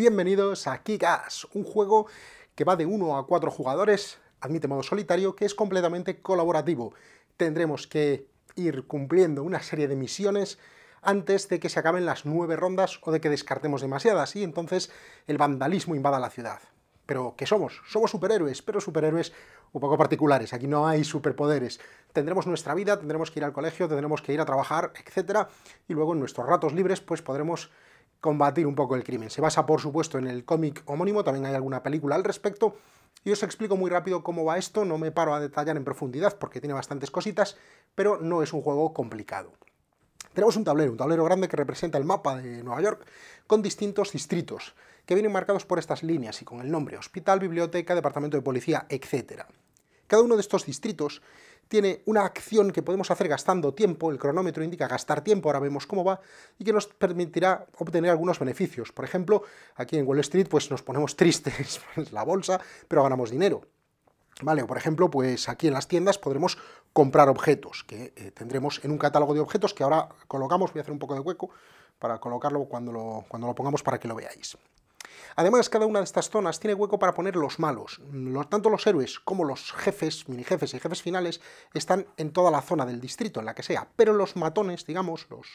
Bienvenidos a Kigas, un juego que va de 1 a 4 jugadores, admite modo solitario, que es completamente colaborativo. Tendremos que ir cumpliendo una serie de misiones antes de que se acaben las nueve rondas o de que descartemos demasiadas y entonces el vandalismo invada la ciudad. Pero ¿qué somos? Somos superhéroes, pero superhéroes un poco particulares. Aquí no hay superpoderes. Tendremos nuestra vida, tendremos que ir al colegio, tendremos que ir a trabajar, etc. Y luego en nuestros ratos libres pues podremos combatir un poco el crimen. Se basa, por supuesto, en el cómic homónimo, también hay alguna película al respecto, y os explico muy rápido cómo va esto, no me paro a detallar en profundidad porque tiene bastantes cositas, pero no es un juego complicado. Tenemos un tablero, un tablero grande que representa el mapa de Nueva York, con distintos distritos, que vienen marcados por estas líneas y con el nombre hospital, biblioteca, departamento de policía, etc. Cada uno de estos distritos tiene una acción que podemos hacer gastando tiempo, el cronómetro indica gastar tiempo, ahora vemos cómo va, y que nos permitirá obtener algunos beneficios. Por ejemplo, aquí en Wall Street pues nos ponemos tristes la bolsa, pero ganamos dinero. Vale, o por ejemplo, pues aquí en las tiendas podremos comprar objetos, que eh, tendremos en un catálogo de objetos que ahora colocamos, voy a hacer un poco de hueco para colocarlo cuando lo, cuando lo pongamos para que lo veáis. Además, cada una de estas zonas tiene hueco para poner los malos. tanto los héroes como los jefes, mini jefes y jefes finales están en toda la zona del distrito, en la que sea. Pero los matones, digamos, los,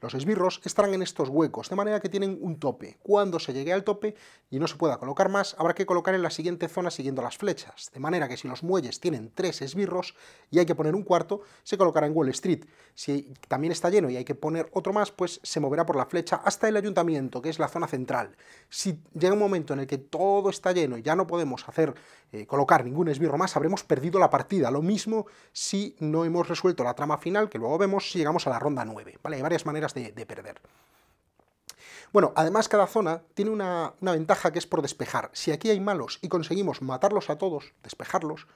los esbirros, estarán en estos huecos, de manera que tienen un tope. Cuando se llegue al tope y no se pueda colocar más, habrá que colocar en la siguiente zona siguiendo las flechas. De manera que si los muelles tienen tres esbirros y hay que poner un cuarto, se colocará en Wall Street. Si también está lleno y hay que poner otro más, pues se moverá por la flecha hasta el ayuntamiento, que es la zona central. Si llega un momento en el que todo está lleno y ya no podemos hacer eh, colocar ningún esbirro más, habremos perdido la partida. Lo mismo si no hemos resuelto la trama final, que luego vemos si llegamos a la ronda 9. ¿vale? Hay varias maneras de, perder. Bueno, además cada zona tiene una, una, ventaja que es por despejar. Si aquí hay malos y conseguimos matarlos a todos, despejarlos,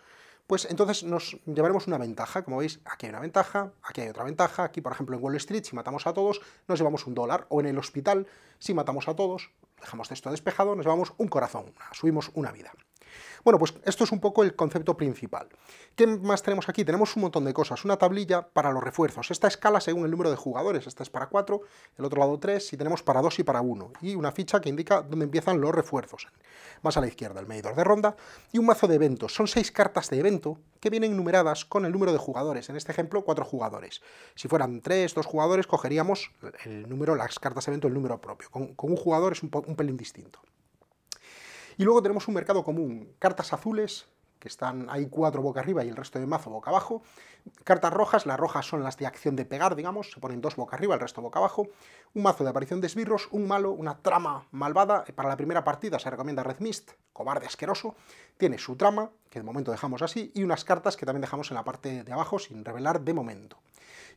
pues entonces nos llevaremos una ventaja. Como veis, aquí hay una ventaja, aquí hay otra ventaja. Aquí, por ejemplo, en Wall Street, si matamos a todos, nos llevamos un dólar. O en el hospital, si matamos a todos, Dejamos esto despejado, nos vamos un corazón, subimos una vida. Bueno, pues esto es un poco el concepto principal. ¿Qué más tenemos aquí? Tenemos un montón de cosas. Una tablilla para los refuerzos. Esta escala según el número de jugadores. Esta es para 4, el otro lado 3, y tenemos para 2 y para 1. Y una ficha que indica dónde empiezan los refuerzos. Más a la izquierda, el medidor de ronda. Y un mazo de eventos. Son 6 cartas de evento que vienen numeradas con el número de jugadores. En este ejemplo, 4 jugadores. Si fueran 3, 2 jugadores, cogeríamos el número, las cartas de evento, el número propio. Con, un jugador es un pelín distinto. Y luego tenemos un mercado común, cartas azules, que están ahí cuatro boca arriba y el resto de mazo boca abajo. Cartas rojas, las rojas son las de acción de pegar, digamos, se ponen dos boca arriba, el resto boca abajo. Un mazo de aparición de esbirros, un malo, una trama malvada. Eh, para la primera partida se recomienda Red Mist, cobarde asqueroso. Tiene su trama, que de momento dejamos así, y unas cartas que también dejamos en la parte de abajo sin revelar de momento.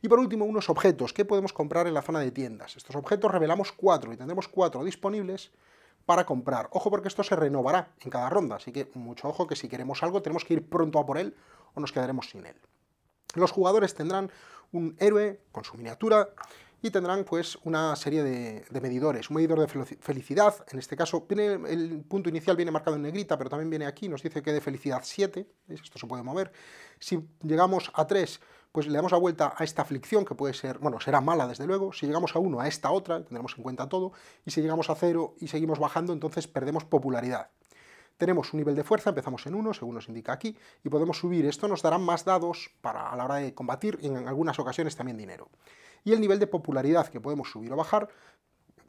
Y por último, unos objetos que podemos comprar en la zona de tiendas. Estos objetos revelamos cuatro y tendremos cuatro disponibles para comprar. Ojo porque esto se renovará en cada ronda, así que mucho ojo que si queremos algo tenemos que ir pronto a por él o nos quedaremos sin él. Los jugadores tendrán un héroe con su miniatura y tendrán pues una serie de, medidores, un medidor de felicidad, en este caso tiene el punto inicial viene marcado en negrita, pero también viene aquí, nos dice que de felicidad 7, esto se puede mover, si llegamos a 3 pues le damos la vuelta a esta aflicción que puede ser, bueno, será mala desde luego, si llegamos a 1, a esta otra, tendremos en cuenta todo, y si llegamos a 0 y seguimos bajando, entonces perdemos popularidad. Tenemos un nivel de fuerza, empezamos en 1, según nos indica aquí, y podemos subir. Esto nos dará más dados para, a la hora de combatir y en algunas ocasiones también dinero. Y el nivel de popularidad que podemos subir o bajar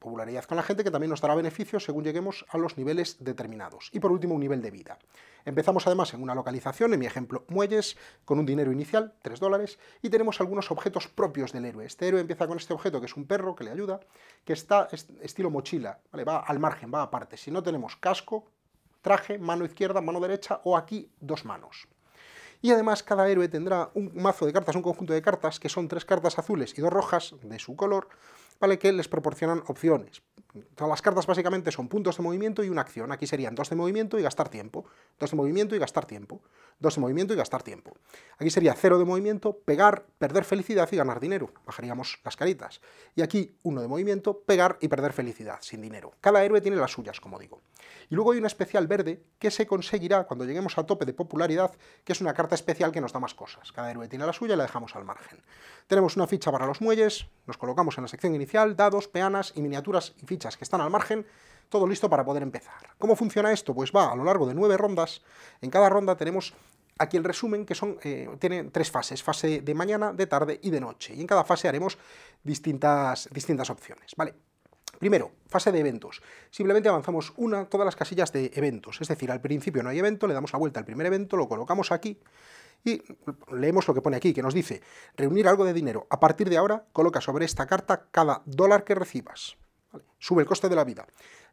popularidad con la gente que también nos dará beneficios según lleguemos a los niveles determinados. Y por último, un nivel de vida. Empezamos además en una localización, en mi ejemplo, Muelles, con un dinero inicial, 3 dólares, y tenemos algunos objetos propios del héroe. Este héroe empieza con este objeto, que es un perro que le ayuda, que está estilo mochila, va al margen, va aparte. Si no tenemos casco, traje, mano izquierda, mano derecha o aquí dos manos. Y además cada héroe tendrá un mazo de cartas, un conjunto de cartas, que son tres cartas azules y dos rojas de su color, ¿vale? que les proporcionan opciones. Todas las cartas básicamente son puntos de movimiento y una acción. Aquí serían dos de movimiento y gastar tiempo, dos de movimiento y gastar tiempo. 2 de movimiento y gastar tiempo. Aquí sería 0 de movimiento, pegar, perder felicidad y ganar dinero. Bajaríamos las caritas. Y aquí 1 de movimiento, pegar y perder felicidad, sin dinero. Cada héroe tiene las suyas, como digo. Y luego hay una especial verde que se conseguirá cuando lleguemos a tope de popularidad, que es una carta especial que nos da más cosas. Cada héroe tiene la suya y la dejamos al margen. Tenemos una ficha para los muelles, nos colocamos en la sección inicial, dados, peanas y miniaturas y fichas que están al margen, todo listo para poder empezar. ¿Cómo funciona esto? Pues va a lo largo de nueve rondas. En cada ronda tenemos aquí el resumen que son, eh, tiene tres fases, fase de mañana, de tarde y de noche. Y en cada fase haremos distintas, distintas opciones, ¿vale? Primero, fase de eventos. Simplemente avanzamos una, todas las casillas de eventos. Es decir, al principio no hay evento, le damos la vuelta al primer evento, lo colocamos aquí y leemos lo que pone aquí, que nos dice, reunir algo de dinero. A partir de ahora, coloca sobre esta carta cada dólar que recibas. Sube el coste de la vida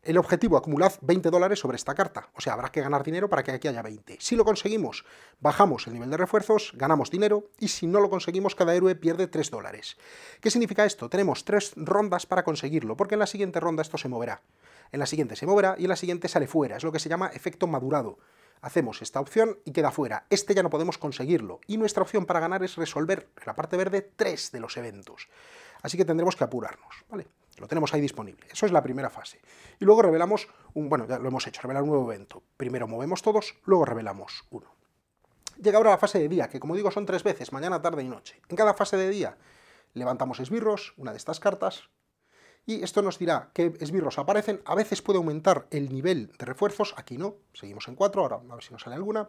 el objetivo, acumulad 20 dólares sobre esta carta, o sea, habrá que ganar dinero para que aquí haya 20. Si lo conseguimos, bajamos el nivel de refuerzos, ganamos dinero, y si no lo conseguimos, cada héroe pierde 3 dólares. ¿Qué significa esto? Tenemos 3 rondas para conseguirlo, porque en la siguiente ronda esto se moverá. En la siguiente se moverá y en la siguiente sale fuera, es lo que se llama efecto madurado. Hacemos esta opción y queda fuera. Este ya no podemos conseguirlo. Y nuestra opción para ganar es resolver en la parte verde 3 de los eventos. Así que tendremos que apurarnos. ¿vale? Lo tenemos ahí disponible. Eso es la primera fase. Y luego revelamos, un, bueno, ya lo hemos hecho, revelar un nuevo evento. Primero movemos todos, luego revelamos uno. Llega ahora la fase de día, que como digo son tres veces, mañana, tarde y noche. En cada fase de día levantamos esbirros, una de estas cartas, y esto nos dirá qué esbirros aparecen. A veces puede aumentar el nivel de refuerzos, aquí no, seguimos en cuatro, ahora a ver si nos sale alguna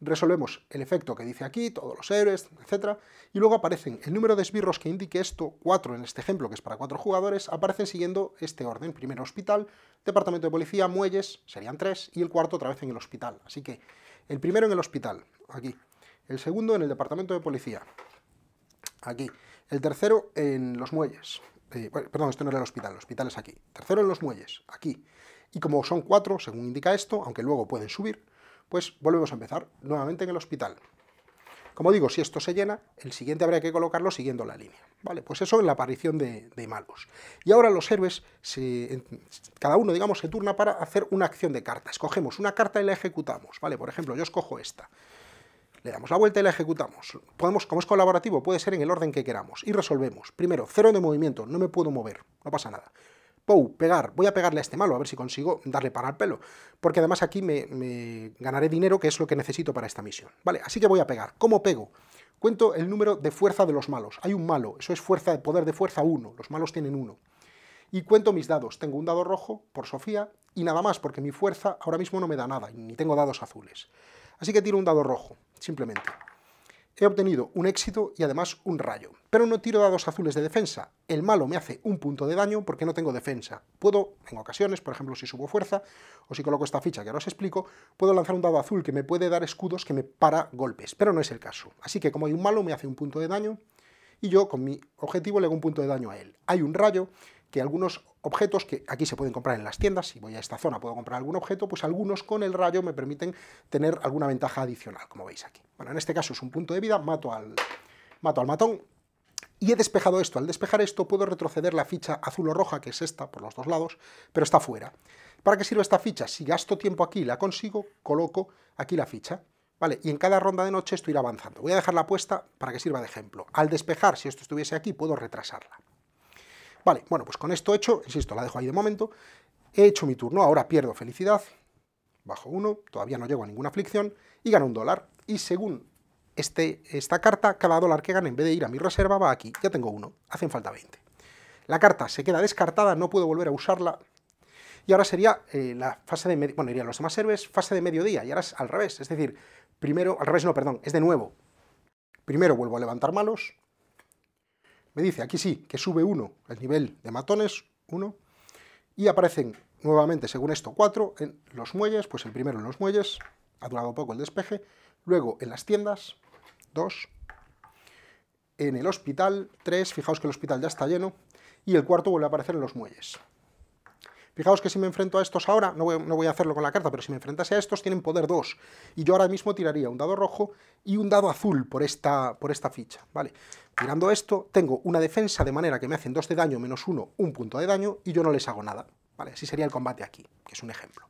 resolvemos el efecto que dice aquí, todos los héroes, etc. Y luego aparecen el número de esbirros que indique esto, cuatro en este ejemplo, que es para cuatro jugadores, aparecen siguiendo este orden. Primero hospital, departamento de policía, muelles, serían tres, y el cuarto otra vez en el hospital. Así que el primero en el hospital, aquí. El segundo en el departamento de policía, aquí. El tercero en los muelles. Eh, perdón, esto no era el hospital, el hospital es aquí. Tercero en los muelles, aquí. Y como son cuatro, según indica esto, aunque luego pueden subir, pues volvemos a empezar nuevamente en el hospital. Como digo, si esto se llena, el siguiente habría que colocarlo siguiendo la línea. Vale, pues eso en la aparición de, malos. Y ahora los héroes, cada uno, digamos, se turna para hacer una acción de carta. Escogemos una carta y la ejecutamos. Vale, por ejemplo, yo escojo esta. Le damos la vuelta y la ejecutamos. Podemos, como es colaborativo, puede ser en el orden que queramos. Y resolvemos. Primero, cero de movimiento, no me puedo mover, no pasa nada oh, pegar, voy a pegarle a este malo, a ver si consigo darle para el pelo, porque además aquí me, me ganaré dinero, que es lo que necesito para esta misión. Vale, así que voy a pegar. ¿Cómo pego? Cuento el número de fuerza de los malos. Hay un malo, eso es fuerza de poder de fuerza 1, los malos tienen 1. Y cuento mis dados. Tengo un dado rojo por Sofía y nada más, porque mi fuerza ahora mismo no me da nada, ni tengo dados azules. Así que tiro un dado rojo, simplemente. He obtenido un éxito y además un rayo. Pero no tiro dados azules de defensa. El malo me hace un punto de daño porque no tengo defensa. Puedo, en ocasiones, por ejemplo, si subo fuerza o si coloco esta ficha que ahora os explico, puedo lanzar un dado azul que me puede dar escudos que me para golpes, pero no es el caso. Así que como hay un malo, me hace un punto de daño y yo con mi objetivo le hago un punto de daño a él. Hay un rayo que algunos objetos que aquí se pueden comprar en las tiendas, si voy a esta zona puedo comprar algún objeto, pues algunos con el rayo me permiten tener alguna ventaja adicional, como veis aquí. Bueno, en este caso es un punto de vida, mato al, mato al matón, y he despejado esto. Al despejar esto puedo retroceder la ficha azul o roja, que es esta, por los dos lados, pero está fuera. ¿Para qué sirve esta ficha? Si gasto tiempo aquí y la consigo, coloco aquí la ficha. ¿Vale? Y en cada ronda de noche esto irá avanzando. Voy a dejarla puesta para que sirva de ejemplo. Al despejar, si esto estuviese aquí, puedo retrasarla. Vale, bueno, pues con esto hecho, insisto, la dejo ahí de momento, he hecho mi turno, ahora pierdo felicidad, bajo uno todavía no llego a ninguna aflicción, y gano un dólar. Y según este, esta carta, cada dólar que gane, en vez de ir a mi reserva, va aquí. Ya tengo uno, hacen falta 20. La carta se queda descartada, no puedo volver a usarla. Y ahora sería eh, la fase de... Bueno, los demás héroes, fase de mediodía, y ahora es al revés. Es decir, primero... Al revés no, perdón, es de nuevo. Primero vuelvo a levantar malos, me dice aquí sí, que sube uno el nivel de matones, 1, y aparecen nuevamente, según esto, cuatro en los muelles, pues el primero en los muelles, ha durado poco el despeje, luego en las tiendas, 2, en el hospital, 3, fijaos que el hospital ya está lleno, y el cuarto vuelve a aparecer en los muelles. Fijaos que si me enfrento a estos ahora, no voy, a hacerlo con la carta, pero si me enfrentase a estos tienen poder 2, y yo ahora mismo tiraría un dado rojo y un dado azul por esta, por esta ficha, ¿vale? Tirando esto, tengo una defensa de manera que me hacen 2 de daño menos 1, un punto de daño, y yo no les hago nada, ¿vale? Así sería el combate aquí, que es un ejemplo.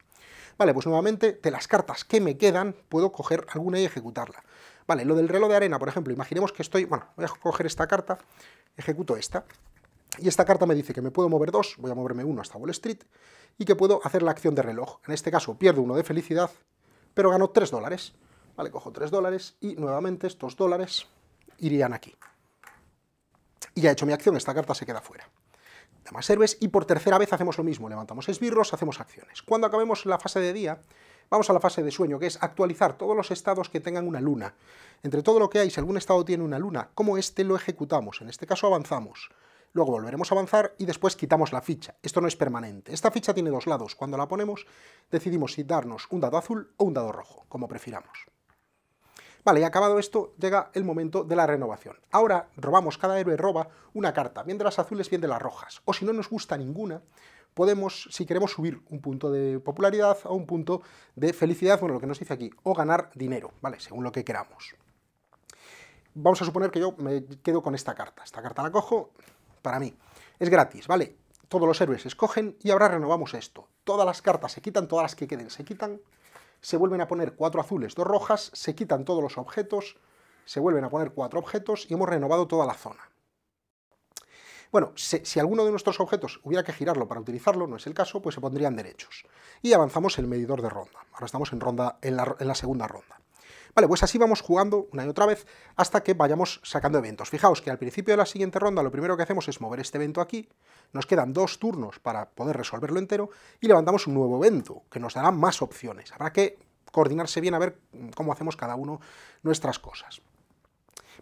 Vale, pues nuevamente, de las cartas que me quedan, puedo coger alguna y ejecutarla. Vale, lo del reloj de arena, por ejemplo, imaginemos que estoy... Bueno, voy a coger esta carta, ejecuto esta, y esta carta me dice que me puedo mover dos, voy a moverme uno hasta Wall Street, y que puedo hacer la acción de reloj. En este caso pierdo uno de felicidad, pero gano tres dólares. Vale, cojo tres dólares y nuevamente estos dólares irían aquí. Y ya he hecho mi acción, esta carta se queda fuera. Damas héroes y por tercera vez hacemos lo mismo, levantamos esbirros, hacemos acciones. Cuando acabemos la fase de día, vamos a la fase de sueño, que es actualizar todos los estados que tengan una luna. Entre todo lo que hay, si algún estado tiene una luna, como este lo ejecutamos, en este caso avanzamos luego volveremos a avanzar y después quitamos la ficha. Esto no es permanente. Esta ficha tiene dos lados. Cuando la ponemos decidimos si darnos un dado azul o un dado rojo, como prefiramos. Vale, y acabado esto, llega el momento de la renovación. Ahora robamos, cada héroe roba una carta, bien de las azules, bien de las rojas. O si no nos gusta ninguna, podemos, si queremos, subir un punto de popularidad o un punto de felicidad, bueno, lo que nos dice aquí, o ganar dinero, ¿vale? Según lo que queramos. Vamos a suponer que yo me quedo con esta carta. Esta carta la cojo, para mí. Es gratis, ¿vale? Todos los héroes escogen y ahora renovamos esto. Todas las cartas se quitan, todas las que queden se quitan, se vuelven a poner cuatro azules, dos rojas, se quitan todos los objetos, se vuelven a poner cuatro objetos y hemos renovado toda la zona. Bueno, si, alguno de nuestros objetos hubiera que girarlo para utilizarlo, no es el caso, pues se pondrían derechos. Y avanzamos el medidor de ronda. Ahora estamos en, ronda, en la segunda ronda. Vale, pues así vamos jugando una y otra vez hasta que vayamos sacando eventos. Fijaos que al principio de la siguiente ronda lo primero que hacemos es mover este evento aquí, nos quedan dos turnos para poder resolverlo entero y levantamos un nuevo evento que nos dará más opciones. Habrá que coordinarse bien a ver mm, cómo hacemos cada uno nuestras cosas.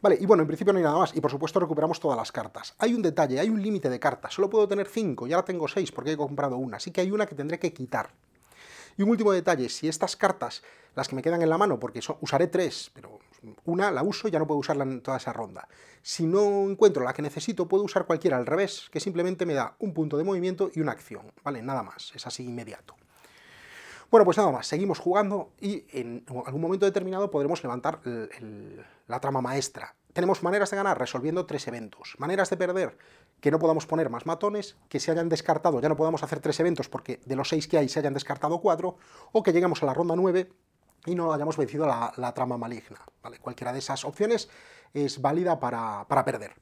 Vale, y bueno, en principio no hay nada más, y por supuesto recuperamos todas las cartas. Hay un detalle, hay un límite de cartas, solo puedo tener cinco ya la tengo seis porque he comprado una, así que hay una que tendré que quitar. Y un último detalle, si estas cartas, las que me quedan en la mano, porque usaré tres, pero una la uso y ya no puedo usarla en toda esa ronda. Si no encuentro la que necesito, puedo usar cualquiera al revés, que simplemente me da un punto de movimiento y una acción, ¿vale? Nada más, es así inmediato. Bueno, pues nada más, seguimos jugando y en algún momento determinado podremos levantar la trama maestra, tenemos maneras de ganar resolviendo tres eventos, maneras de perder que no podamos poner más matones, que se hayan descartado, ya no podamos hacer tres eventos porque de los seis que hay se hayan descartado cuatro, o que llegamos a la ronda nueve y no hayamos vencido la, trama maligna. ¿vale? Cualquiera de esas opciones es válida para, para perder.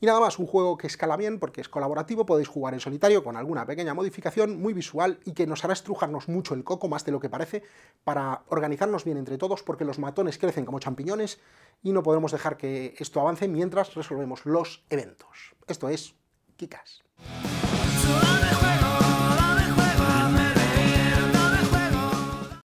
Y nada más, un juego que escala bien porque es colaborativo, podéis jugar en solitario con alguna pequeña modificación, muy visual y que nos hará estrujarnos mucho el coco, más de lo que parece, para organizarnos bien entre todos porque los matones crecen como champiñones y no podemos dejar que esto avance mientras resolvemos los eventos. Esto es Kikas.